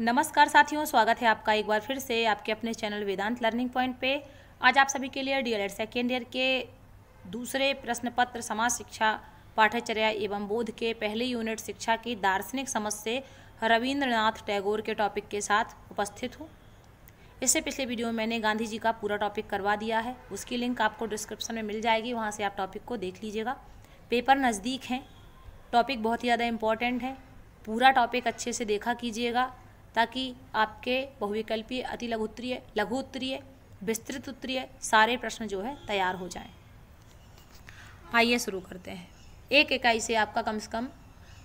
नमस्कार साथियों स्वागत है आपका एक बार फिर से आपके अपने चैनल वेदांत लर्निंग पॉइंट पे आज आप सभी के लिए डीएलएड सेकेंड ईयर के दूसरे प्रश्न पत्र समाज शिक्षा पाठ्यचर्या एवं बोध के पहले यूनिट शिक्षा की दार्शनिक समझ से रविंद्रनाथ टैगोर के टॉपिक के साथ उपस्थित हूँ इससे पिछले वीडियो में मैंने गांधी जी का पूरा टॉपिक करवा दिया है उसकी लिंक आपको डिस्क्रिप्शन में मिल जाएगी वहाँ से आप टॉपिक को देख लीजिएगा पेपर नज़दीक हैं टॉपिक बहुत ही ज़्यादा इम्पॉर्टेंट है पूरा टॉपिक अच्छे से देखा कीजिएगा ताकि आपके बहुविकल्पीय अति लघु उत्तरीय लघु उत्तरीय विस्तृत उत्तरीय सारे प्रश्न जो है तैयार हो जाएं आइए शुरू करते हैं एक इकाई से आपका कम से कम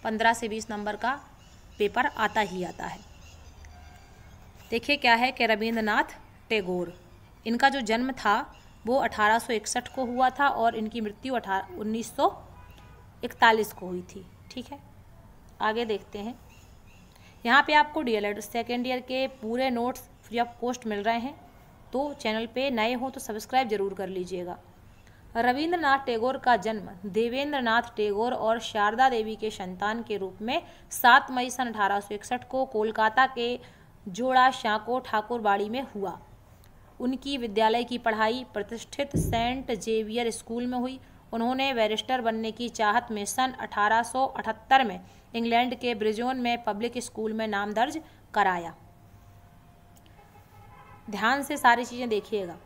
पंद्रह से बीस नंबर का पेपर आता ही आता है देखिए क्या है कि रविंद्रनाथ टैगोर इनका जो जन्म था वो 1861 को हुआ था और इनकी मृत्यु अठारह 1941 को हुई थी ठीक है आगे देखते हैं यहाँ पे आपको डीएलएड सेकेंड ईयर के पूरे नोट्स फ्री ऑफ कॉस्ट मिल रहे हैं तो चैनल पे नए हो तो सब्सक्राइब जरूर कर लीजिएगा रविंद्रनाथ टैगोर का जन्म देवेंद्रनाथ टैगोर और शारदा देवी के संतान के रूप में सात मई सन अठारह को कोलकाता के जोड़ा शाको ठाकुरबाड़ी में हुआ उनकी विद्यालय की पढ़ाई प्रतिष्ठित सेंट जेवियर स्कूल में हुई उन्होंने बैरिस्टर बनने की चाहत में सन 1878 में इंग्लैंड के ब्रिजोन में पब्लिक स्कूल में नाम दर्ज कराया ध्यान से सारी चीज़ें देखिएगा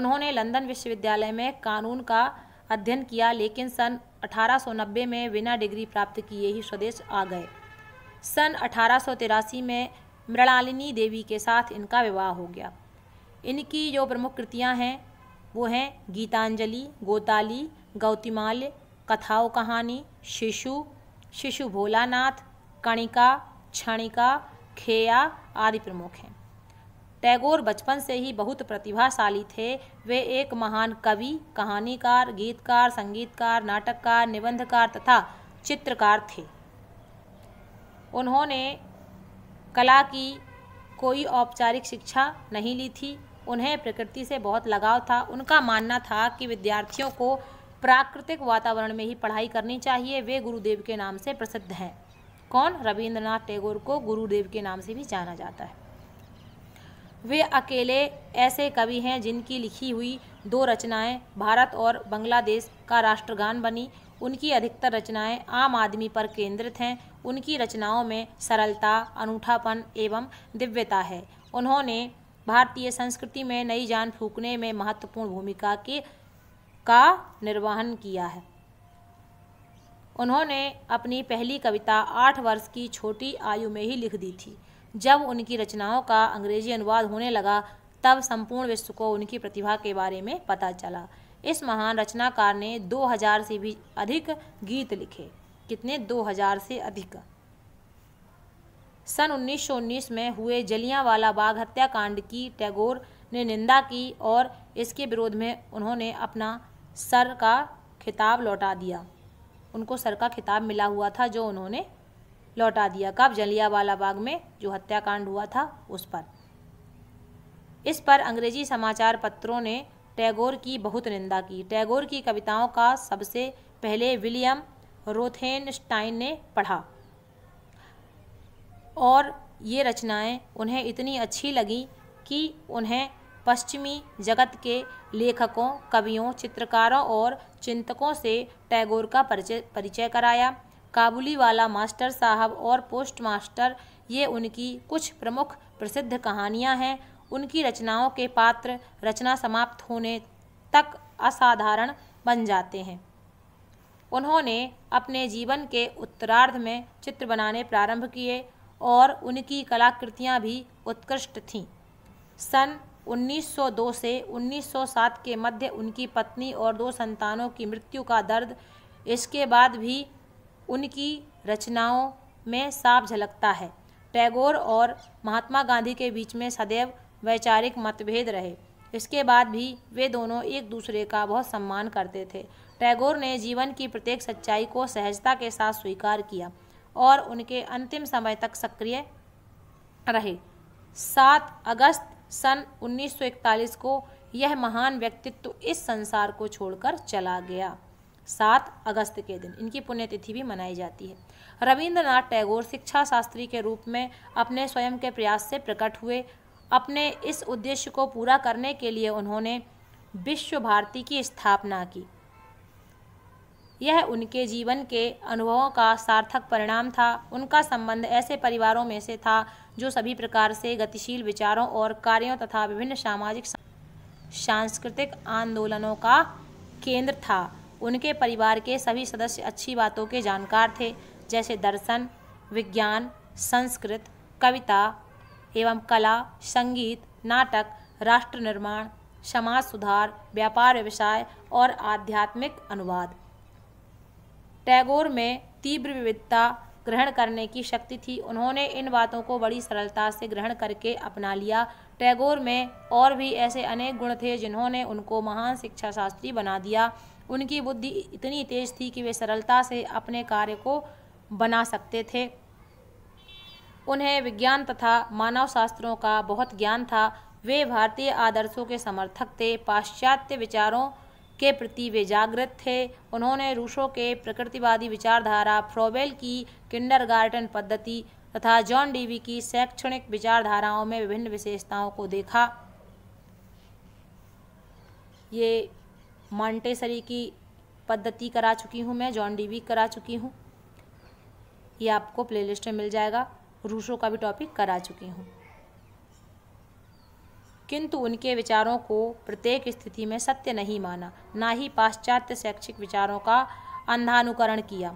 उन्होंने लंदन विश्वविद्यालय में कानून का अध्ययन किया लेकिन सन 1890 में बिना डिग्री प्राप्त किए ही स्वदेश आ गए सन अठारह में मृणालिनी देवी के साथ इनका विवाह हो गया इनकी जो प्रमुख कृतियाँ हैं वो हैं गीतांजलि गोताली गौतिमाल्य कथाओं कहानी शिशु शिशु भोलानाथ कणिका क्षणिका खेया आदि प्रमुख हैं टैगोर बचपन से ही बहुत प्रतिभाशाली थे वे एक महान कवि कहानीकार गीतकार संगीतकार नाटककार निबंधकार तथा चित्रकार थे उन्होंने कला की कोई औपचारिक शिक्षा नहीं ली थी उन्हें प्रकृति से बहुत लगाव था उनका मानना था कि विद्यार्थियों को प्राकृतिक वातावरण में ही पढ़ाई करनी चाहिए वे गुरुदेव के नाम से प्रसिद्ध हैं कौन रविंद्रनाथ टैगोर को गुरुदेव के नाम से भी जाना जाता है वे अकेले ऐसे कवि हैं जिनकी लिखी हुई दो रचनाएं भारत और बांग्लादेश का राष्ट्रगान बनी उनकी अधिकतर रचनाएं आम आदमी पर केंद्रित हैं उनकी रचनाओं में सरलता अनूठापन एवं दिव्यता है उन्होंने भारतीय संस्कृति में नई जान फूकने में महत्वपूर्ण भूमिका के का निर्वहन किया है उन्होंने अपनी पहली कविता आठ वर्ष की छोटी आयु में ही लिख दी थी जब उनकी रचनाओं का अंग्रेजी अनुवाद होने लगा तब संपूर्ण विश्व को उनकी प्रतिभा के बारे में पता चला इस महान रचनाकार ने 2000 से भी अधिक गीत लिखे कितने 2000 से अधिक सन 1919 में हुए जलियांवाला बाग हत्याकांड की टैगोर ने निंदा की और इसके विरोध में उन्होंने अपना सर का खिताब लौटा दिया उनको सर का खिताब मिला हुआ था जो उन्होंने लौटा दिया कब जलियावाला बाग में जो हत्याकांड हुआ था उस पर इस पर अंग्रेजी समाचार पत्रों ने टैगोर की बहुत निंदा की टैगोर की कविताओं का सबसे पहले विलियम रोथेनस्टाइन ने पढ़ा और ये रचनाएं उन्हें इतनी अच्छी लगी कि उन्हें पश्चिमी जगत के लेखकों कवियों चित्रकारों और चिंतकों से टैगोर का परिचय परिचय कराया काबुली वाला मास्टर साहब और पोस्ट मास्टर ये उनकी कुछ प्रमुख प्रसिद्ध कहानियाँ हैं उनकी रचनाओं के पात्र रचना समाप्त होने तक असाधारण बन जाते हैं उन्होंने अपने जीवन के उत्तरार्ध में चित्र बनाने प्रारंभ किए और उनकी कलाकृतियाँ भी उत्कृष्ट थीं सन 1902 से 1907 के मध्य उनकी पत्नी और दो संतानों की मृत्यु का दर्द इसके बाद भी उनकी रचनाओं में साफ झलकता है टैगोर और महात्मा गांधी के बीच में सदैव वैचारिक मतभेद रहे इसके बाद भी वे दोनों एक दूसरे का बहुत सम्मान करते थे टैगोर ने जीवन की प्रत्येक सच्चाई को सहजता के साथ स्वीकार किया और उनके अंतिम समय तक सक्रिय रहे सात अगस्त सन 1941 को यह महान व्यक्तित्व इस संसार को छोड़कर चला गया सात अगस्त के दिन इनकी पुण्यतिथि भी मनाई जाती है रविंद्रनाथ टैगोर शिक्षा शास्त्री के रूप में अपने स्वयं के प्रयास से प्रकट हुए अपने इस उद्देश्य को पूरा करने के लिए उन्होंने विश्व भारती की स्थापना की यह उनके जीवन के अनुभवों का सार्थक परिणाम था उनका संबंध ऐसे परिवारों में से था जो सभी प्रकार से गतिशील विचारों और कार्यों तथा विभिन्न सामाजिक सांस्कृतिक आंदोलनों का केंद्र था उनके परिवार के सभी सदस्य अच्छी बातों के जानकार थे जैसे दर्शन विज्ञान संस्कृत कविता एवं कला संगीत नाटक राष्ट्र निर्माण समाज सुधार व्यापार व्यवसाय और आध्यात्मिक अनुवाद टैगोर में तीव्र विविधता ग्रहण करने की शक्ति थी उन्होंने इन बातों को बड़ी सरलता से ग्रहण करके अपना लिया टैगोर में और भी ऐसे अनेक गुण थे जिन्होंने उनको महान शिक्षा शास्त्री बना दिया उनकी बुद्धि इतनी तेज थी कि वे सरलता से अपने कार्य को बना सकते थे उन्हें विज्ञान तथा मानव शास्त्रों का बहुत ज्ञान था वे भारतीय आदर्शों के समर्थक थे पाश्चात्य विचारों के प्रति वे जागृत थे उन्होंने रूसो के प्रकृतिवादी विचारधारा फ्रोबेल की किंडरगार्टन पद्धति तथा जॉन डीवी की शैक्षणिक विचारधाराओं में विभिन्न विशेषताओं को देखा ये मॉन्टेसरी की पद्धति करा चुकी हूँ मैं जॉन डीवी करा चुकी हूँ ये आपको प्लेलिस्ट में मिल जाएगा रूसो का भी टॉपिक करा चुकी हूँ किंतु उनके विचारों को प्रत्येक स्थिति में सत्य नहीं माना ना ही पाश्चात्य शैक्षिक विचारों का अंधानुकरण किया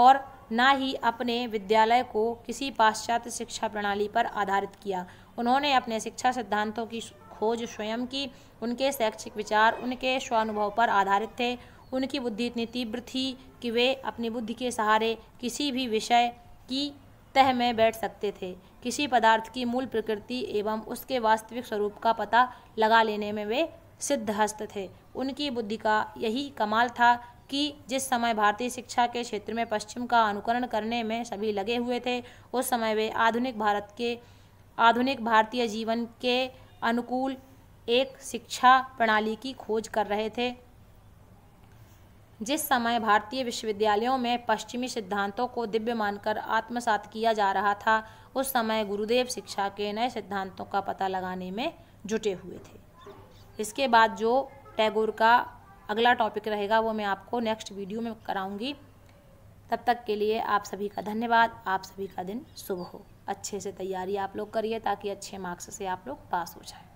और ना ही अपने विद्यालय को किसी पाश्चात्य शिक्षा प्रणाली पर आधारित किया उन्होंने अपने शिक्षा सिद्धांतों की खोज स्वयं की उनके शैक्षिक विचार उनके स्वानुभव पर आधारित थे उनकी बुद्धि इतनी तीव्र थी कि वे अपनी बुद्धि के सहारे किसी भी विषय की तह में बैठ सकते थे किसी पदार्थ की मूल प्रकृति एवं उसके वास्तविक स्वरूप का पता लगा लेने में वे सिद्धहस्त थे उनकी बुद्धि का यही कमाल था कि जिस समय भारतीय शिक्षा के क्षेत्र में पश्चिम का अनुकरण करने में सभी लगे हुए थे उस समय वे आधुनिक भारत के आधुनिक भारतीय जीवन के अनुकूल एक शिक्षा प्रणाली की खोज कर रहे थे जिस समय भारतीय विश्वविद्यालयों में पश्चिमी सिद्धांतों को दिव्य मानकर आत्मसात किया जा रहा था उस समय गुरुदेव शिक्षा के नए सिद्धांतों का पता लगाने में जुटे हुए थे इसके बाद जो टैगोर का अगला टॉपिक रहेगा वो मैं आपको नेक्स्ट वीडियो में कराऊंगी तब तक के लिए आप सभी का धन्यवाद आप सभी का दिन शुभ हो अच्छे से तैयारी आप लोग करिए ताकि अच्छे मार्क्स से आप लोग पास हो जाए